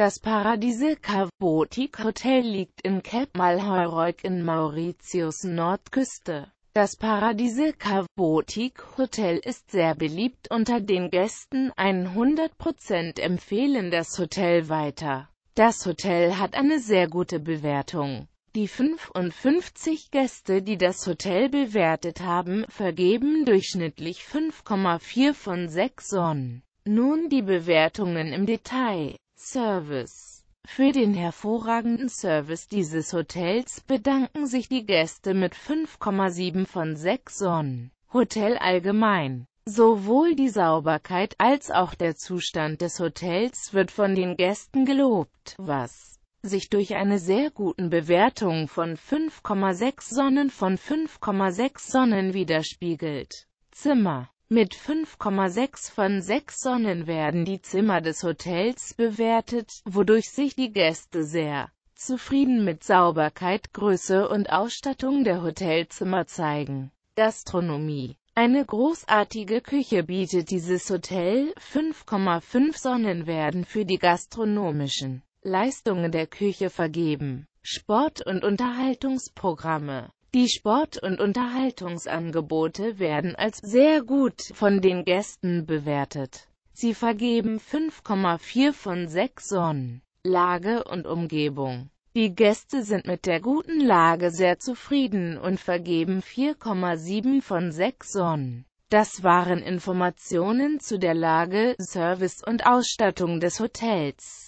Das Paradiese Cave Boutique Hotel liegt in Cap Malheureuk in Mauritius Nordküste. Das Paradiese Cave Boutique Hotel ist sehr beliebt unter den Gästen, 100% empfehlen das Hotel weiter. Das Hotel hat eine sehr gute Bewertung. Die 55 Gäste, die das Hotel bewertet haben, vergeben durchschnittlich 5,4 von 6 Sonnen. Nun die Bewertungen im Detail. Service. Für den hervorragenden Service dieses Hotels bedanken sich die Gäste mit 5,7 von 6 Sonnen. Hotel allgemein. Sowohl die Sauberkeit als auch der Zustand des Hotels wird von den Gästen gelobt, was sich durch eine sehr guten Bewertung von 5,6 Sonnen von 5,6 Sonnen widerspiegelt. Zimmer mit 5,6 von 6 Sonnen werden die Zimmer des Hotels bewertet, wodurch sich die Gäste sehr zufrieden mit Sauberkeit, Größe und Ausstattung der Hotelzimmer zeigen. Gastronomie eine großartige Küche bietet dieses Hotel, 5,5 Sonnen werden für die gastronomischen Leistungen der Küche vergeben. Sport- und Unterhaltungsprogramme die Sport- und Unterhaltungsangebote werden als sehr gut von den Gästen bewertet. Sie vergeben 5,4 von 6 Sonnen. Lage und Umgebung Die Gäste sind mit der guten Lage sehr zufrieden und vergeben 4,7 von 6 Sonnen. Das waren Informationen zu der Lage, Service und Ausstattung des Hotels.